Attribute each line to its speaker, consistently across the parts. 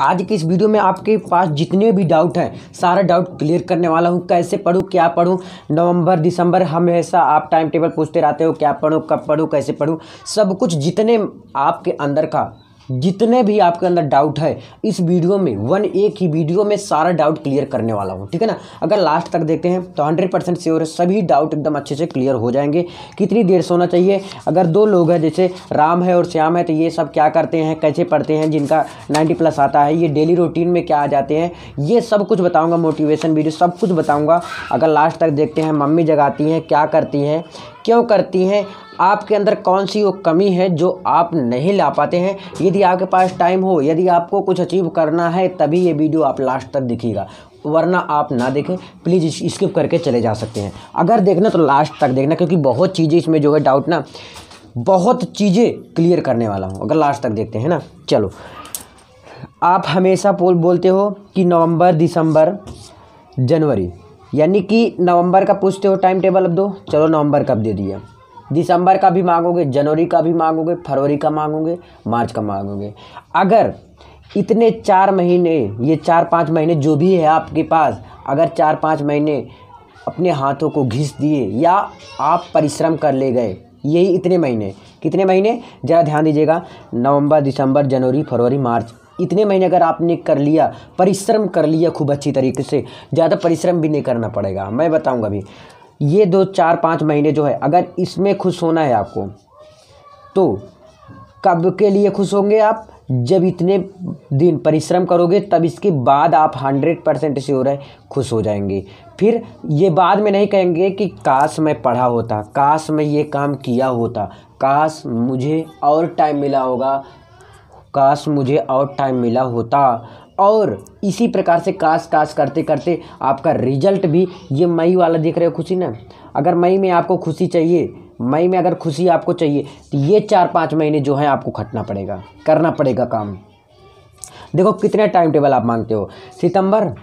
Speaker 1: आज की इस वीडियो में आपके पास जितने भी डाउट हैं सारा डाउट क्लियर करने वाला हूँ कैसे पढ़ूँ क्या पढ़ूँ नवंबर दिसंबर हमेशा आप टाइम टेबल पूछते रहते हो क्या पढ़ूँ कब पढ़ूँ कैसे पढ़ूँ सब कुछ जितने आपके अंदर का जितने भी आपके अंदर डाउट है इस वीडियो में वन ए की वीडियो में सारा डाउट क्लियर करने वाला हूँ ठीक है ना अगर लास्ट तक देखते हैं तो हंड्रेड परसेंट श्योर है सभी डाउट एकदम अच्छे से क्लियर हो जाएंगे कितनी देर सोना चाहिए अगर दो लोग हैं जैसे राम है और श्याम है तो ये सब क्या करते हैं कैसे पढ़ते हैं जिनका नाइन्टी प्लस आता है ये डेली रूटीन में क्या आ जाते हैं ये सब कुछ बताऊँगा मोटिवेशन वीडियो सब कुछ बताऊँगा अगर लास्ट तक देखते हैं मम्मी जगाती हैं क्या करती हैं क्यों करती हैं आपके अंदर कौन सी वो कमी है जो आप नहीं ला पाते हैं यदि आपके पास टाइम हो यदि आपको कुछ अचीव करना है तभी ये वीडियो आप लास्ट तक दिखेगा वरना आप ना देखें प्लीज़ स्किप करके चले जा सकते हैं अगर देखना तो लास्ट तक देखना क्योंकि बहुत चीज़ें इसमें जो है डाउट ना बहुत चीज़ें क्लियर करने वाला हूँ अगर लास्ट तक देखते हैं ना चलो आप हमेशा बोलते हो कि नवंबर दिसंबर जनवरी यानी कि नवंबर का पूछते हो टाइम टेबल अब दो चलो नवंबर का अब दे दिया दिसंबर का भी मांगोगे जनवरी का भी मांगोगे फरवरी का मांगोगे मार्च का मांगोगे अगर इतने चार महीने ये चार पाँच महीने जो भी है आपके पास अगर चार पाँच महीने अपने हाथों को घिस दिए या आप परिश्रम कर ले गए यही इतने महीने कितने महीने ज़रा ध्यान दीजिएगा नवंबर दिसंबर जनवरी फरवरी मार्च इतने महीने अगर आपने कर लिया परिश्रम कर लिया खूब अच्छी तरीके से ज़्यादा परिश्रम भी नहीं करना पड़ेगा मैं बताऊँगा अभी ये दो चार पाँच महीने जो है अगर इसमें खुश होना है आपको तो कब के लिए खुश होंगे आप जब इतने दिन परिश्रम करोगे तब इसके बाद आप हंड्रेड परसेंट से हो रहे खुश हो जाएंगे फिर ये बाद में नहीं कहेंगे कि काश मैं पढ़ा होता काश मैं ये काम किया होता काश मुझे और टाइम मिला होगा काश मुझे आउट टाइम मिला होता और इसी प्रकार से काश काश करते करते आपका रिजल्ट भी ये मई वाला देख रहे हो खुशी ना अगर मई में आपको खुशी चाहिए मई में अगर खुशी आपको चाहिए तो ये चार पाँच महीने जो है आपको खटना पड़ेगा करना पड़ेगा काम देखो कितने टाइम टेबल आप मांगते हो सितंबर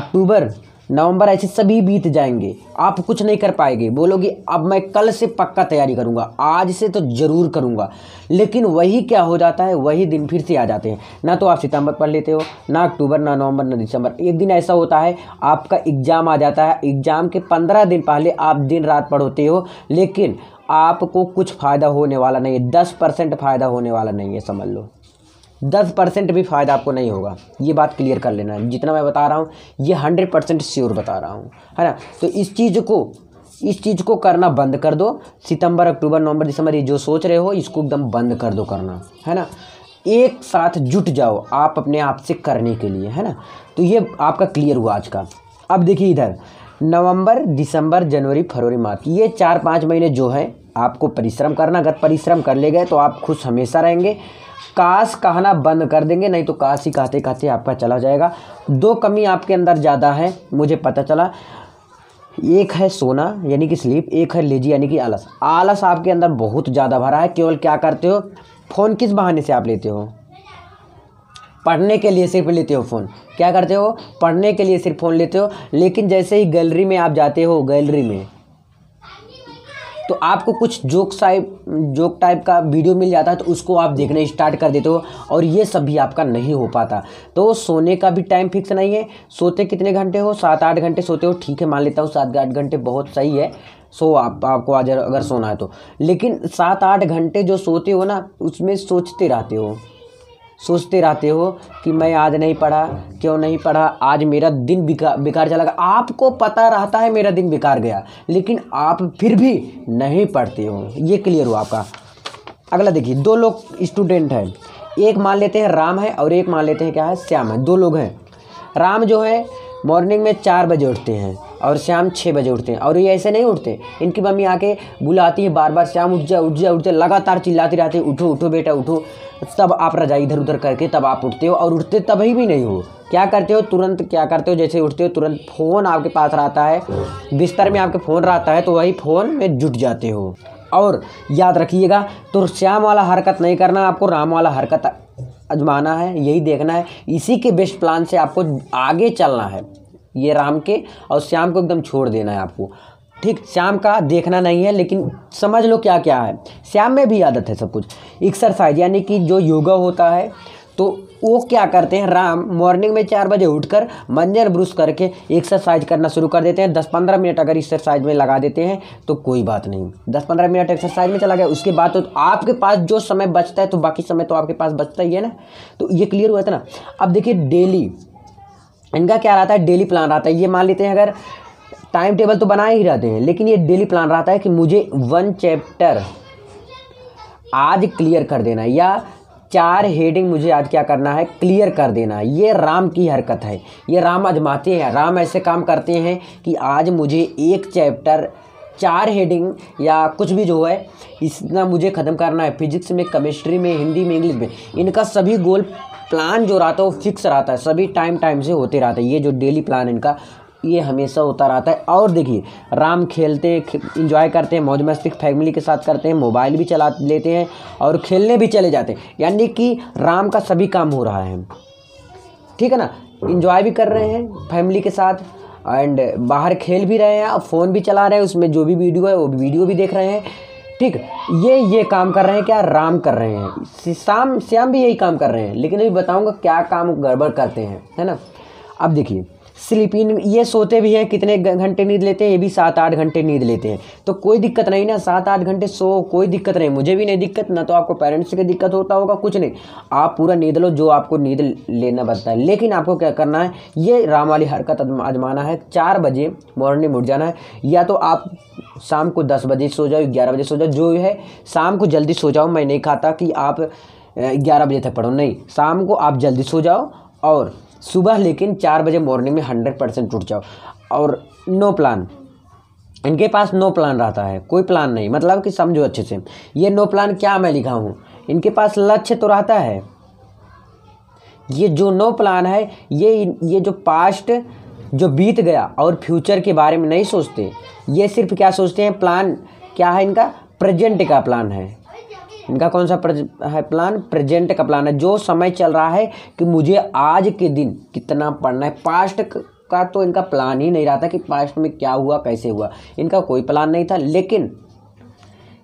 Speaker 1: अक्टूबर नवंबर ऐसे सभी बीत जाएंगे आप कुछ नहीं कर पाएंगे बोलोगे अब मैं कल से पक्का तैयारी करूंगा आज से तो ज़रूर करूंगा लेकिन वही क्या हो जाता है वही दिन फिर से आ जाते हैं ना तो आप सितंबर पढ़ लेते हो ना अक्टूबर ना नवंबर ना दिसंबर एक दिन ऐसा होता है आपका एग्ज़ाम आ जाता है एग्ज़ाम के पंद्रह दिन पहले आप दिन रात पढ़ोते हो लेकिन आपको कुछ फ़ायदा होने वाला नहीं है दस परसेंट फ़ायदा होने वाला नहीं है समझ लो दस परसेंट भी फ़ायदा आपको नहीं होगा ये बात क्लियर कर लेना है जितना मैं बता रहा हूँ ये हंड्रेड परसेंट श्योर बता रहा हूँ है ना तो इस चीज़ को इस चीज़ को करना बंद कर दो सितंबर अक्टूबर नवंबर दिसंबर ये जो सोच रहे हो इसको एकदम बंद कर दो करना है ना एक साथ जुट जाओ आप अपने आप से करने के लिए है ना तो ये आपका क्लियर हुआ आज का अब देखिए इधर नवंबर दिसंबर जनवरी फरवरी मार्च ये चार पाँच महीने जो है आपको परिश्रम करना अगर परिश्रम कर ले गए तो आप खुश हमेशा रहेंगे काश कहना बंद कर देंगे नहीं तो काश ही कहते कहते आपका चला जाएगा दो कमी आपके अंदर ज़्यादा है मुझे पता चला एक है सोना यानी कि स्लीप एक है लेजी यानी कि आलस आलस आपके अंदर बहुत ज़्यादा भरा है केवल क्या करते हो फ़ोन किस बहाने से आप लेते हो पढ़ने के लिए सिर्फ लेते हो फ़ोन क्या करते हो पढ़ने के लिए सिर्फ फ़ोन लेते हो लेकिन जैसे ही गैलरी में आप जाते हो गैलरी में तो आपको कुछ जोक साइप जोक टाइप का वीडियो मिल जाता है तो उसको आप देखने स्टार्ट कर देते हो और ये सब भी आपका नहीं हो पाता तो सोने का भी टाइम फिक्स नहीं है सोते कितने घंटे हो सात आठ घंटे सोते हो ठीक है मान लेता हूँ सात आठ घंटे बहुत सही है सो आप आपको आज अगर सोना है तो लेकिन सात आठ घंटे जो सोते हो ना उसमें सोचते रहते हो सोचते रहते हो कि मैं आज नहीं पढ़ा क्यों नहीं पढ़ा आज मेरा दिन बेकार बेकार चला गया आपको पता रहता है मेरा दिन बेकार गया लेकिन आप फिर भी नहीं पढ़ते हो ये क्लियर हुआ आपका अगला देखिए दो लोग स्टूडेंट हैं एक मान लेते हैं राम है और एक मान लेते हैं क्या है श्याम है दो लोग हैं राम जो है मॉर्निंग में चार बजे उठते हैं और शाम छः बजे उठते हैं और ये ऐसे नहीं उठते इनकी मम्मी आके बुलाती है बार बार शाम उठ जा उठ जा उठ जा लगातार चिल्लाती रहती है उठो उठो बेटा उठो तब आप रजाई इधर उधर करके तब आप उठते हो और उठते तभी भी नहीं हो क्या करते हो तुरंत क्या करते हो जैसे उठते हो तुरंत फ़ोन आपके पास रहता है बिस्तर में आपके फ़ोन रहता है तो वही फ़ोन में जुट जाते हो और याद रखिएगा तो श्याम वाला हरकत नहीं करना आपको राम वाला हरकत अजमाना है यही देखना है इसी के बेस्ट प्लान से आपको आगे चलना है ये राम के और श्याम को एकदम छोड़ देना है आपको ठीक श्याम का देखना नहीं है लेकिन समझ लो क्या क्या है श्याम में भी आदत है सब कुछ एक्सरसाइज यानी कि जो योगा होता है तो वो क्या करते हैं राम मॉर्निंग में चार बजे उठकर मंजन ब्रुश करके एक्सरसाइज करना शुरू कर देते हैं दस पंद्रह मिनट अगर एक्सरसाइज में लगा देते हैं तो कोई बात नहीं दस पंद्रह मिनट एक्सरसाइज में चला गया उसके बाद तो आपके पास जो समय बचता है तो बाकी समय तो आपके पास बचता ही है ना तो ये क्लियर हुआ था ना अब देखिए डेली इनका क्या रहता है डेली प्लान रहता है ये मान लेते हैं अगर टाइम टेबल तो बनाए ही रहते हैं लेकिन ये डेली प्लान रहता है कि मुझे वन चैप्टर आज क्लियर कर देना या चार हेडिंग मुझे आज क्या करना है क्लियर कर देना ये राम की हरकत है ये राम आजमाते हैं राम ऐसे काम करते हैं कि आज मुझे एक चैप्टर चार हेडिंग या कुछ भी जो है इतना मुझे ख़त्म करना है फिजिक्स में केमिस्ट्री में हिंदी में इंग्लिश में इनका सभी गोल प्लान जो रहता है वो फिक्स रहता है सभी टाइम टाइम से होते रहता है ये जो डेली प्लान इनका ये हमेशा होता रहता है और देखिए राम खेलते हैं इंजॉय करते हैं मौज मस्ती फैमिली के साथ करते हैं मोबाइल भी चला लेते हैं और खेलने भी चले जाते हैं यानी कि राम का सभी काम हो रहा है ठीक है ना इंजॉय भी कर रहे हैं फैमिली के साथ एंड बाहर खेल भी रहे हैं और फ़ोन भी चला रहे हैं उसमें जो भी वीडियो है वो वीडियो भी देख रहे हैं ठीक ये ये काम कर रहे हैं क्या राम कर रहे हैं श्याम श्याम भी यही काम कर रहे हैं लेकिन अभी बताऊंगा क्या काम गड़बड़ करते हैं है ना अब देखिए स्लीपिंग ये सोते भी हैं कितने घंटे नींद लेते हैं ये भी सात आठ घंटे नींद लेते हैं तो कोई दिक्कत नहीं ना सात आठ घंटे सो कोई दिक्कत नहीं मुझे भी नहीं दिक्कत ना तो आपको पेरेंट्स की दिक्कत होता होगा कुछ नहीं आप पूरा नींद लो जो आपको नींद लेना बनता है लेकिन आपको क्या करना है ये राम वाली हरकत आजमाना है चार बजे मॉर्निंग उठ जाना है या तो आप शाम को दस बजे सो जाओ ग्यारह बजे सो जाओ जो है शाम को जल्दी सो जाओ मैं नहीं खाता कि आप ग्यारह बजे तक पढ़ो नहीं शाम को आप जल्दी सो जाओ और सुबह लेकिन चार बजे मॉर्निंग में हंड्रेड परसेंट टूट जाओ और नो प्लान इनके पास नो प्लान रहता है कोई प्लान नहीं मतलब कि समझो अच्छे से ये नो प्लान क्या मैं लिखा हूँ इनके पास लक्ष्य तो रहता है ये जो नो प्लान है ये ये जो पास्ट जो बीत गया और फ्यूचर के बारे में नहीं सोचते ये सिर्फ क्या सोचते हैं प्लान क्या है इनका प्रेजेंट का प्लान है इनका कौन सा है प्लान प्रेजेंट का प्लान है जो समय चल रहा है कि मुझे आज के दिन कितना पढ़ना है पास्ट का तो इनका प्लान ही नहीं रहा था कि पास्ट में क्या हुआ कैसे हुआ इनका कोई प्लान नहीं था लेकिन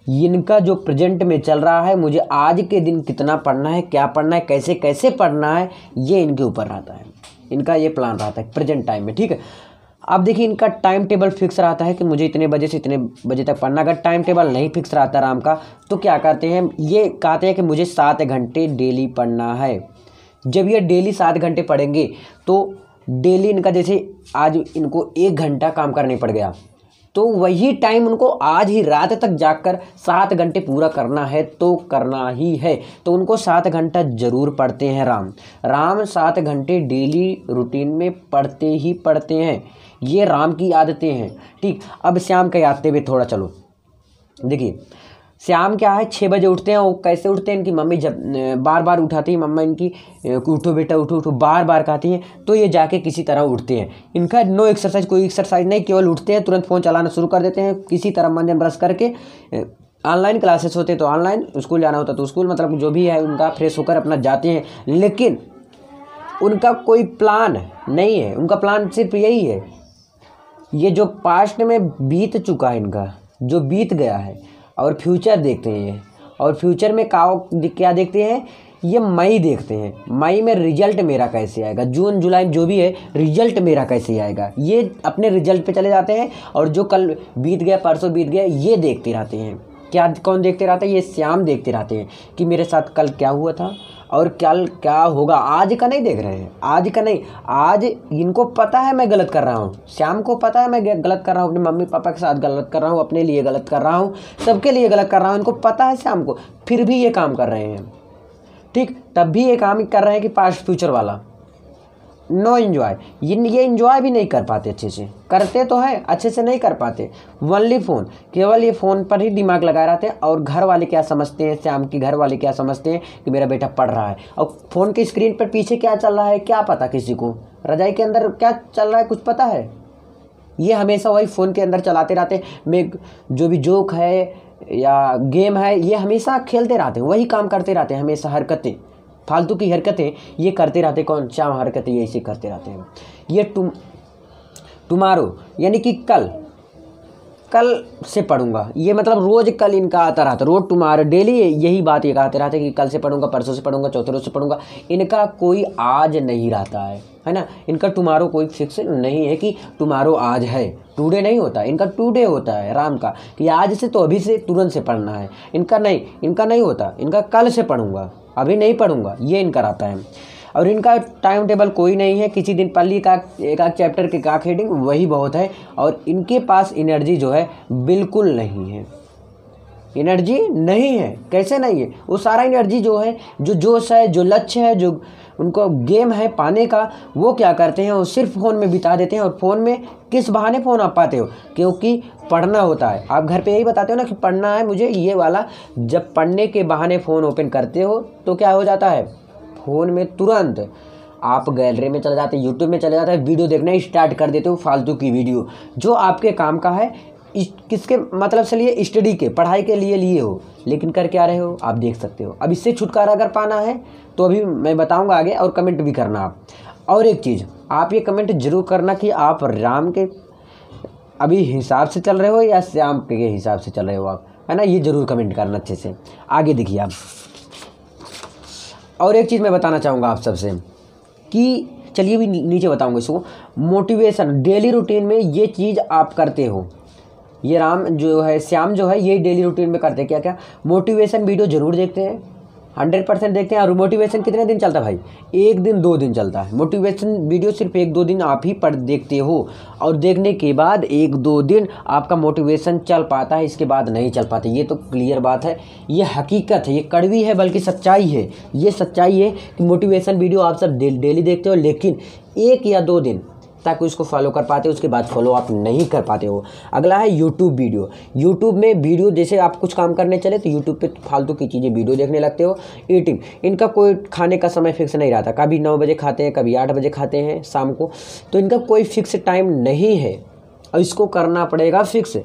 Speaker 1: इनका जो प्रेजेंट में चल रहा है मुझे आज के दिन कितना पढ़ना है क्या पढ़ना है कैसे कैसे पढ़ना है ये इनके ऊपर रहता है इनका ये प्लान रहता है प्रेजेंट टाइम में ठीक है अब देखिए इनका टाइम टेबल फिक्स रहता है कि मुझे इतने बजे से इतने बजे तक पढ़ना अगर टाइम टेबल नहीं फिक्स रहता राम का तो क्या करते हैं ये कहते हैं कि मुझे सात घंटे डेली पढ़ना है जब ये डेली सात घंटे पढ़ेंगे तो डेली इनका जैसे आज इनको एक घंटा काम करने पड़ गया तो वही टाइम उनको आज ही रात तक जाकर सात घंटे पूरा करना है तो करना ही है तो उनको सात घंटा ज़रूर पढ़ते हैं राम राम सात घंटे डेली रूटीन में पढ़ते ही पढ़ते हैं ये राम की आदतें हैं ठीक अब श्याम के आदतें हुए थोड़ा चलो देखिए श्याम क्या है छः बजे उठते हैं वो कैसे उठते हैं इनकी मम्मी जब बार बार उठाती है मम्मा इनकी उठो बेटा उठो उठो बार बार कहती हैं तो ये जाके किसी तरह उठते हैं इनका नो एक्सरसाइज कोई एक्सरसाइज नहीं केवल उठते हैं तुरंत फ़ोन चलाना शुरू कर देते हैं किसी तरह मंजन ब्रश करके ऑनलाइन क्लासेस होते तो ऑनलाइन स्कूल जाना होता तो स्कूल मतलब जो भी है उनका फ्रेश होकर अपना जाते हैं लेकिन उनका कोई प्लान नहीं है उनका प्लान सिर्फ यही है ये जो पास्ट में बीत चुका है इनका जो बीत गया है और फ्यूचर देखते हैं और फ्यूचर में का क्या देखते हैं ये मई देखते हैं मई में रिजल्ट मेरा कैसे आएगा जून जुलाई जो भी है रिजल्ट मेरा कैसे आएगा ये अपने रिजल्ट पे चले जाते हैं और जो कल बीत गया परसों बीत गया ये देखते रहते हैं क्या कौन देखते रहता है ये श्याम देखते रहते हैं कि मेरे साथ कल क्या हुआ था और क्या क्या होगा आज का नहीं देख रहे हैं आज का नहीं आज इनको पता है मैं गलत कर रहा हूँ शाम को पता है मैं गलत कर रहा हूँ अपने मम्मी पापा के साथ गलत कर रहा हूँ अपने लिए गलत कर रहा हूँ सबके लिए गलत कर रहा हूँ इनको पता है शाम को फिर भी ये काम कर रहे हैं ठीक तब भी ये काम कर रहे हैं कि पास्ट फ्यूचर वाला नो इन्जॉय ये ये इन्जॉय भी नहीं कर पाते अच्छे से करते तो है अच्छे से नहीं कर पाते वनली फ़ोन केवल ये फ़ोन पर ही दिमाग लगा रहते हैं और घर वाले क्या समझते हैं श्याम के घर वाले क्या समझते हैं कि मेरा बेटा पढ़ रहा है और फ़ोन की स्क्रीन पर पीछे क्या चल रहा है क्या पता किसी को रजाई के अंदर क्या चल रहा है कुछ पता है ये हमेशा वही फ़ोन के अंदर चलाते रहते में जो भी जोक है या गेम है ये हमेशा खेलते रहते हैं वही काम करते रहते हैं हमेशा हरकतें फालतू की हरकतें ये करते रहते कौन चाव हरकतें ये ऐसे करते रहते हैं ये टुम टुमारो यानी कि कल कल से पढ़ूंगा ये मतलब रोज़ कल इनका आता रहता रोज़ टुमारो डेली यही बात ये कहते रहते कि कल से पढ़ूंगा परसों से पढ़ूंगा चौथे रोज़ से पढ़ूंगा इनका कोई आज नहीं रहता है है ना इनका टुमारो कोई फिक्स नहीं है कि टुमारो आज है टूडे नहीं होता इनका टूडे होता है राम का कि आज से तो अभी से तुरंत से पढ़ना है इनका नहीं इनका नहीं होता इनका कल से पढ़ूंगा अभी नहीं पढ़ूंगा ये इनका रहता है और इनका टाइम टेबल कोई नहीं है किसी दिन पल्ली का एक आध चैप्टर के काक हेडिंग वही बहुत है और इनके पास एनर्जी जो है बिल्कुल नहीं है एनर्जी नहीं है कैसे नहीं है वो सारा एनर्जी जो है जो जोश है जो लक्ष्य है जो उनको गेम है पाने का वो क्या करते हैं वो सिर्फ फ़ोन में बिता देते हैं और फ़ोन में किस बहाने फ़ोन आप पाते हो क्योंकि पढ़ना होता है आप घर पे यही बताते हो ना कि पढ़ना है मुझे ये वाला जब पढ़ने के बहाने फ़ोन ओपन करते हो तो क्या हो जाता है फ़ोन में तुरंत आप गैलरी में चले जाते हैं यूट्यूब में चले जाते हैं वीडियो देखना स्टार्ट कर देते हो फालतू की वीडियो जो आपके काम का है किसके मतलब से लिए स्टडी के पढ़ाई के लिए लिए हो लेकिन कर क्या रहे हो आप देख सकते हो अब इससे छुटकारा अगर पाना है तो अभी मैं बताऊंगा आगे और कमेंट भी करना आप और एक चीज़ आप ये कमेंट जरूर करना कि आप राम के अभी हिसाब से चल रहे हो या श्याम के हिसाब से चल रहे हो आप है ना ये ज़रूर कमेंट करना अच्छे से आगे देखिए आप और एक चीज़ मैं बताना चाहूँगा आप सबसे कि चलिए भी नीचे बताऊँगा इसको मोटिवेशन डेली रूटीन में ये चीज़ आप करते हो ये राम जो है श्याम जो है ये डेली रूटीन में करते हैं क्या क्या मोटिवेशन वीडियो ज़रूर देखते हैं हंड्रेड परसेंट देखते हैं और मोटिवेशन कितने दिन चलता है भाई एक दिन दो दिन चलता है मोटिवेशन वीडियो सिर्फ एक दो दिन आप ही पढ़ देखते हो और देखने के बाद एक दो दिन आपका मोटिवेशन चल पाता है इसके बाद नहीं चल पाता ये तो क्लियर बात है ये हकीकत है ये कड़वी है बल्कि सच्चाई है ये सच्चाई है कि मोटिवेशन वीडियो आप सब डेली देखते हो लेकिन एक या दो दिन ताकि उसको फॉलो कर पाते हो उसके बाद फॉलो आप नहीं कर पाते हो अगला है यूट्यूब वीडियो यूट्यूब में वीडियो जैसे आप कुछ काम करने चले तो यूट्यूब पे फालतू की चीज़ें वीडियो देखने लगते हो ईटिंग इनका कोई खाने का समय फिक्स नहीं रहता कभी नौ बजे खाते हैं कभी आठ बजे खाते हैं शाम को तो इनका कोई फिक्स टाइम नहीं है और इसको करना पड़ेगा फिक्स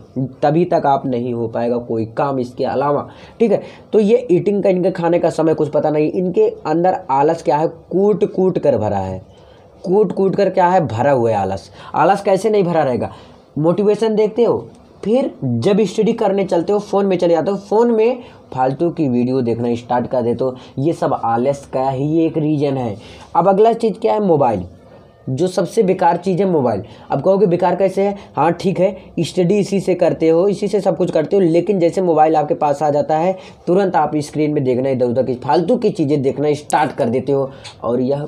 Speaker 1: तभी तक आप नहीं हो पाएगा कोई काम इसके अलावा ठीक है तो ये ईटिंग का इनके खाने का समय कुछ पता नहीं इनके अंदर आलस क्या है कूट कूट कर भरा है कूट कूट कर क्या है भरा हुआ है आलस आलस कैसे नहीं भरा रहेगा मोटिवेशन देखते हो फिर जब स्टडी करने चलते हो फ़ोन में चले जाते हो फ़ोन में फालतू की वीडियो देखना स्टार्ट कर देते हो ये सब आलस का ही एक रीज़न है अब अगला चीज़ क्या है मोबाइल जो सबसे बेकार चीज़ है मोबाइल अब कहो कि बेकार कैसे है हाँ ठीक है स्टडी इसी से करते हो इसी से सब कुछ करते हो लेकिन जैसे मोबाइल आपके पास आ जाता है तुरंत आप स्क्रीन में देखना इधर उधर की फालतू की चीज़ें देखना स्टार्ट कर देते हो और यह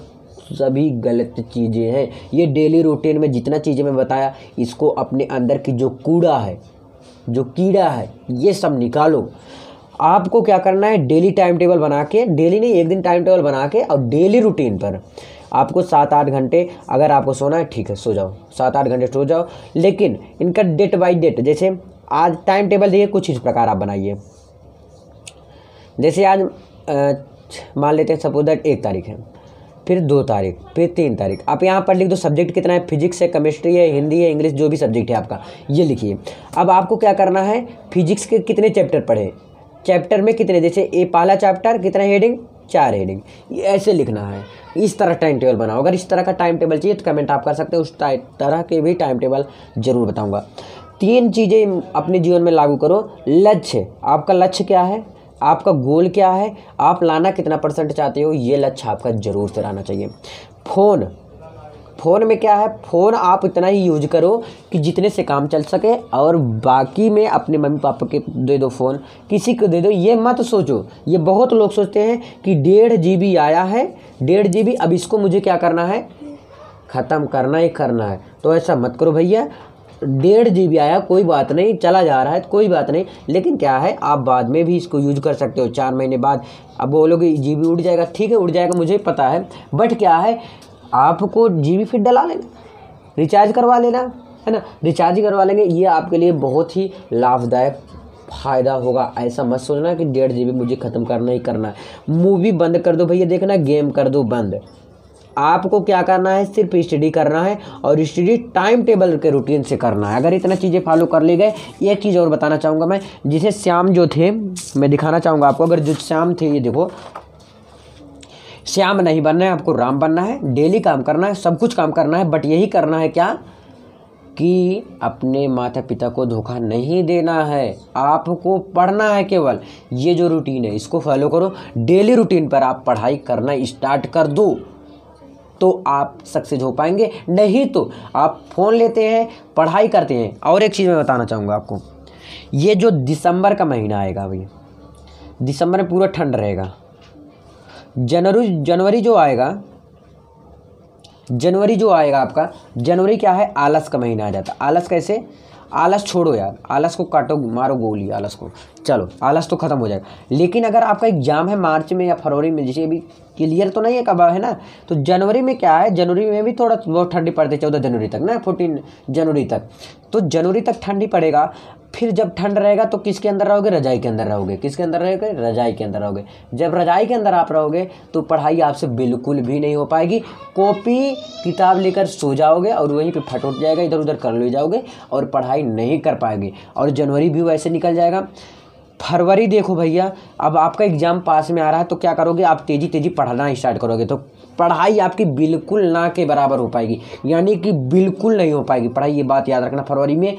Speaker 1: सभी गलत चीज़ें हैं ये डेली रूटीन में जितना चीज़ें मैं बताया इसको अपने अंदर की जो कूड़ा है जो कीड़ा है ये सब निकालो आपको क्या करना है डेली टाइम टेबल बना के डेली नहीं एक दिन टाइम टेबल बना के और डेली रूटीन पर आपको सात आठ घंटे अगर आपको सोना है ठीक है सो जाओ सात आठ घंटे सो जाओ लेकिन इनका डेट बाई डेट जैसे आज टाइम टेबल देखिए कुछ इस प्रकार आप बनाइए जैसे आज मान लेते हैं सपोज दैट एक तारीख है फिर दो तारीख फिर तीन तारीख आप यहाँ पर लिख दो सब्जेक्ट कितना है फिजिक्स है केमिस्ट्री है हिंदी है इंग्लिश जो भी सब्जेक्ट है आपका ये लिखिए अब आपको क्या करना है फिजिक्स के कितने चैप्टर पढ़े चैप्टर में कितने जैसे ए पहला चैप्टर कितना हेडिंग चार हेडिंग ऐसे लिखना है इस तरह टाइम टेबल बनाओ अगर इस तरह का टाइम टेबल चाहिए तो कमेंट आप कर सकते हो उस तरह के भी टाइम टेबल ज़रूर बताऊँगा तीन चीज़ें अपने जीवन में लागू करो लक्ष्य आपका लक्ष्य क्या है आपका गोल क्या है आप लाना कितना परसेंट चाहते हो ये लक्ष्य आपका ज़रूर से रहना चाहिए फ़ोन फ़ोन में क्या है फ़ोन आप इतना ही यूज करो कि जितने से काम चल सके और बाकी में अपने मम्मी पापा के दे दो फ़ोन किसी को दे दो ये मत सोचो ये बहुत लोग सोचते हैं कि डेढ़ जी आया है डेढ़ जी अब इसको मुझे क्या करना है ख़त्म करना ही करना है तो ऐसा मत करो भैया डेढ़ जी आया कोई बात नहीं चला जा रहा है कोई बात नहीं लेकिन क्या है आप बाद में भी इसको यूज कर सकते हो चार महीने बाद अब बोलोगे जी बी उड़ जाएगा ठीक है उठ जाएगा मुझे पता है बट क्या है आपको जी बी फिर डला लेना रिचार्ज करवा लेना है ना रिचार्ज करवा लेंगे ये आपके लिए बहुत ही लाभदायक फ़ायदा होगा ऐसा मत सोचना कि डेढ़ जी मुझे ख़त्म करना ही करना है मूवी बंद कर दो भैया देखना गेम कर दो बंद आपको क्या करना है सिर्फ स्टडी करना है और स्टडी टाइम टेबल के रूटीन से करना है अगर इतना चीज़ें फॉलो कर ली गए एक चीज़ और बताना चाहूँगा मैं जिसे श्याम जो थे मैं दिखाना चाहूँगा आपको अगर जो श्याम थे ये देखो श्याम नहीं बनना है आपको राम बनना है डेली काम करना है सब कुछ काम करना है बट यही करना है क्या कि अपने माता पिता को धोखा नहीं देना है आपको पढ़ना है केवल ये जो रूटीन है इसको फॉलो करो डेली रूटीन पर आप पढ़ाई करना स्टार्ट कर दो तो आप सक्सेस हो पाएंगे नहीं तो आप फ़ोन लेते हैं पढ़ाई करते हैं और एक चीज़ मैं बताना चाहूँगा आपको ये जो दिसंबर का महीना आएगा भैया दिसंबर में पूरा ठंड रहेगा जनवरी जनवरी जो आएगा जनवरी जो आएगा आपका जनवरी क्या है आलस का महीना आ जाता आलस कैसे आलस छोड़ो यार आलस को काटो मारो गोली आलस को चलो आलस तो ख़त्म हो जाएगा लेकिन अगर आपका एग्ज़ाम है मार्च में या फरवरी में जैसे अभी क्लियर तो नहीं है कब है ना तो जनवरी में क्या है जनवरी में भी थोड़ा बहुत ठंडी पड़ती है चौदह जनवरी तक ना फोर्टीन जनवरी तक तो जनवरी तक ठंडी पड़ेगा फिर जब ठंड रहेगा तो किसके अंदर रहोगे रजाई के अंदर रहोगे किसके अंदर रहोगे रजाई के अंदर रहोगे जब रजाई के अंदर आप रहोगे तो पढ़ाई आपसे बिल्कुल भी नहीं हो पाएगी कॉपी किताब लेकर सो जाओगे और वहीं पे फट उठ जाएगा इधर उधर कर ले जाओगे और पढ़ाई नहीं कर पाएगी और जनवरी भी वैसे निकल जाएगा फरवरी देखो भैया अब आपका एग्ज़ाम पास में आ रहा है तो क्या करोगे आप तेज़ी तेज़ी पढ़ना स्टार्ट करोगे तो पढ़ाई आपकी बिल्कुल ना के बराबर हो पाएगी यानी कि बिल्कुल नहीं हो पाएगी पढ़ाई ये बात याद रखना फरवरी में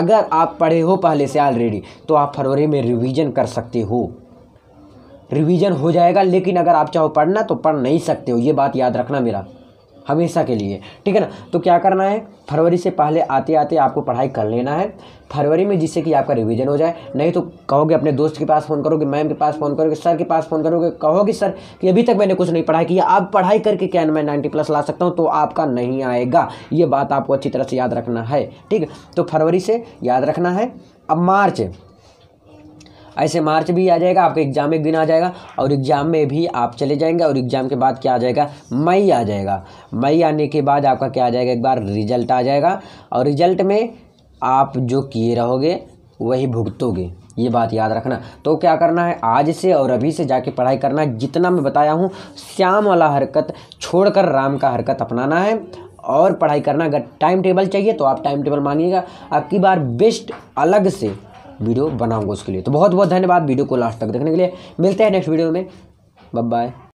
Speaker 1: अगर आप पढ़े हो पहले से ऑलरेडी तो आप फरवरी में रिवीजन कर सकते हो रिवीजन हो जाएगा लेकिन अगर आप चाहो पढ़ना तो पढ़ नहीं सकते हो ये बात याद रखना मेरा हमेशा के लिए ठीक है ना तो क्या करना है फरवरी से पहले आते आते आपको पढ़ाई कर लेना है फरवरी में जिससे कि आपका रिवीजन हो जाए नहीं तो कहोगे अपने दोस्त के पास फ़ोन करोगे मैम के पास फ़ोन करोगे सर के पास फ़ोन करोगे कहोगे सर कि अभी तक मैंने कुछ नहीं पढ़ाई किया आप पढ़ाई करके क्या मैं नाइन्टी प्लस ला सकता हूँ तो आपका नहीं आएगा ये बात आपको अच्छी तरह से याद रखना है ठीक तो फरवरी से याद रखना है अब मार्च ऐसे मार्च भी आ जाएगा आपका एग्ज़ाम एक दिन आ जाएगा और एग्ज़ाम में भी आप चले जाएंगे और एग्ज़ाम के बाद क्या आ जाएगा मई आ जाएगा मई आने के बाद आपका क्या आ जाएगा एक बार रिजल्ट आ जाएगा और रिजल्ट में आप जो किए रहोगे वही भुगतोगे ये बात याद रखना तो क्या करना है आज से और अभी से जाके पढ़ाई करना है जितना मैं बताया हूँ श्याम वाला हरकत छोड़कर राम का हरकत अपनाना है और पढ़ाई करना अगर टाइम टेबल चाहिए तो आप टाइम टेबल मांगिएगा आपकी बार बेस्ट अलग से वीडियो बनाऊंगा उसके लिए तो बहुत बहुत धन्यवाद वीडियो को लास्ट तक देखने के लिए मिलते हैं नेक्स्ट वीडियो में बाय